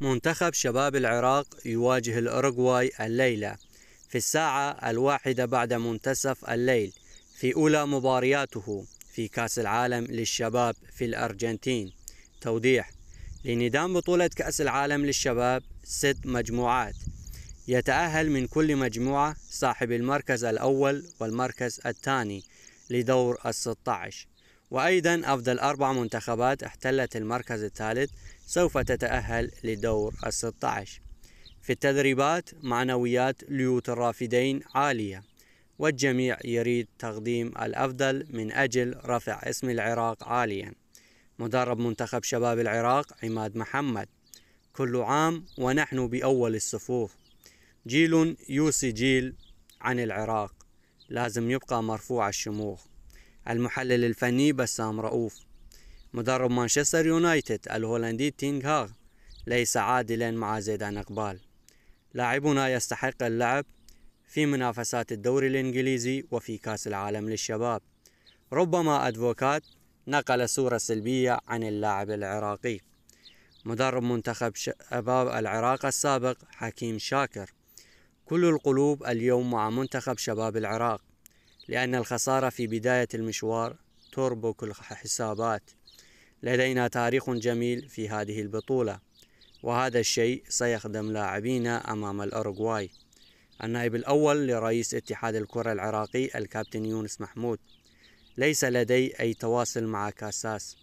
منتخب شباب العراق يواجه الأورغواي الليلة في الساعة الواحدة بعد منتصف الليل في أولى مبارياته في كأس العالم للشباب في الأرجنتين توضيح لندام بطولة كأس العالم للشباب ست مجموعات يتأهل من كل مجموعة صاحب المركز الأول والمركز الثاني لدور الستة عشر وأيضا أفضل أربع منتخبات احتلت المركز الثالث سوف تتأهل لدور الستة عشر في التدريبات معنويات ليوت الرافدين عالية والجميع يريد تقديم الأفضل من أجل رفع اسم العراق عاليا مدرب منتخب شباب العراق عماد محمد كل عام ونحن بأول الصفوف جيل يوصي جيل عن العراق لازم يبقى مرفوع الشموخ المحلل الفني بسام رؤوف مدرب مانشستر يونايتد الهولندي تينغ هاغ ليس عادلا مع زيدان إقبال لاعبنا يستحق اللعب في منافسات الدوري الإنجليزي وفي كأس العالم للشباب ربما أدفوكات نقل صورة سلبية عن اللاعب العراقي مدرب منتخب شباب العراق السابق حكيم شاكر كل القلوب اليوم مع منتخب شباب العراق لأن الخسارة في بداية المشوار تربك الحسابات لدينا تاريخ جميل في هذه البطولة وهذا الشيء سيخدم لاعبينا أمام الأورغواي النائب الأول لرئيس اتحاد الكرة العراقي الكابتن يونس محمود ليس لدي أي تواصل مع كاساس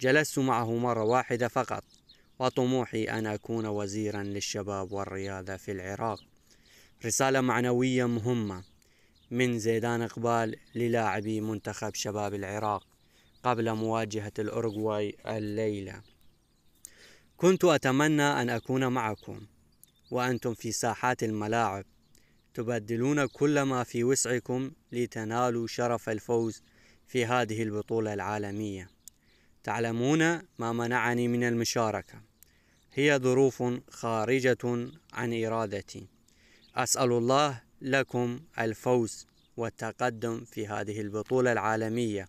جلست معه مرة واحدة فقط وطموحي أن أكون وزيرا للشباب والرياضة في العراق رسالة معنوية مهمة من زيدان إقبال للاعبي منتخب شباب العراق قبل مواجهة الأورغواي الليلة كنت أتمنى أن أكون معكم وأنتم في ساحات الملاعب تبدلون كل ما في وسعكم لتنالوا شرف الفوز في هذه البطولة العالمية تعلمون ما منعني من المشاركة هي ظروف خارجة عن إرادتي أسأل الله لكم الفوز والتقدم في هذه البطولة العالمية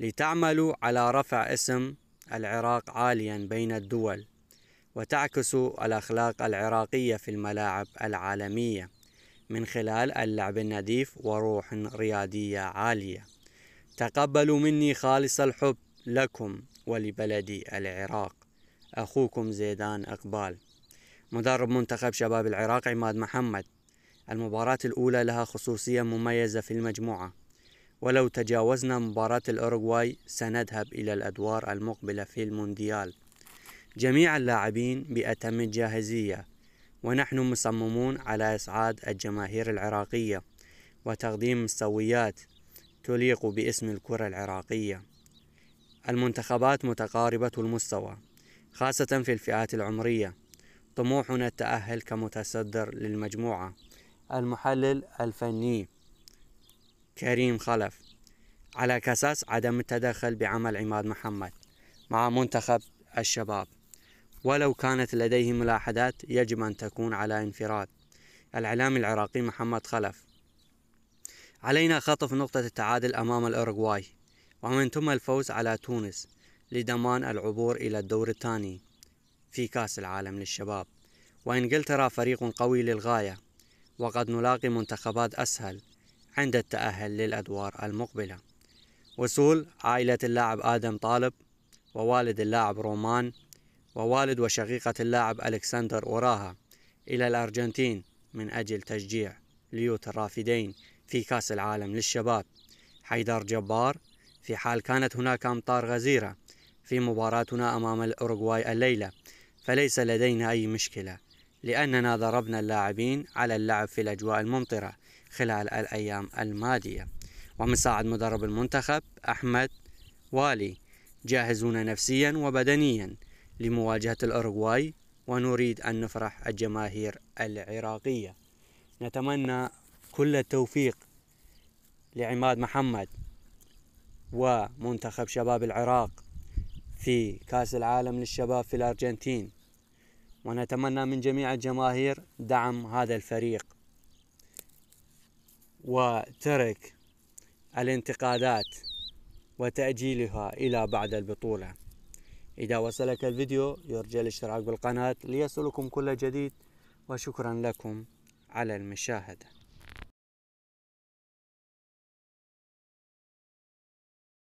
لتعملوا على رفع اسم العراق عاليا بين الدول وتعكسوا الأخلاق العراقية في الملاعب العالمية من خلال اللعب النظيف وروح ريادية عالية تقبلوا مني خالص الحب لكم ولبلدي العراق أخوكم زيدان إقبال مدرب منتخب شباب العراق عماد محمد المباراة الأولى لها خصوصية مميزة في المجموعة ولو تجاوزنا مباراة الأوروغواي سنذهب إلى الأدوار المقبلة في المونديال جميع اللاعبين بأتم الجاهزية ونحن مصممون على إسعاد الجماهير العراقية وتقديم مستويات تليق باسم الكرة العراقية المنتخبات متقاربة المستوى خاصة في الفئات العمرية طموحنا التأهل كمتصدر للمجموعة المحلل الفني كريم خلف على كساس عدم التدخل بعمل عماد محمد مع منتخب الشباب ولو كانت لديه ملاحظات يجب أن تكون على انفراد الإعلامي العراقي محمد خلف علينا خطف نقطة التعادل أمام الأورغواي ومن ثم الفوز على تونس لضمان العبور إلى الدور الثاني في كأس العالم للشباب وإنجلترا فريق قوي للغاية وقد نلاقي منتخبات أسهل عند التأهل للأدوار المقبلة وصول عائلة اللاعب آدم طالب ووالد اللاعب رومان ووالد وشقيقة اللاعب ألكسندر وراها إلى الأرجنتين من أجل تشجيع ليوت الرافدين في كأس العالم للشباب حيدر جبار في حال كانت هناك أمطار غزيرة في مباراتنا أمام الأوروغواي الليلة فليس لدينا أي مشكلة لأننا ضربنا اللاعبين على اللعب في الأجواء الممطرة خلال الأيام الماضية ومساعد مدرب المنتخب أحمد والي جاهزون نفسيا وبدنيا لمواجهة الأورغواي ونريد أن نفرح الجماهير العراقية نتمنى كل التوفيق لعماد محمد ومنتخب شباب العراق في كأس العالم للشباب في الأرجنتين ونتمنى من جميع الجماهير دعم هذا الفريق وترك الانتقادات وتأجيلها إلى بعد البطولة إذا وصلك الفيديو يرجى الاشتراك بالقناة ليصلكم كل جديد وشكرا لكم على المشاهده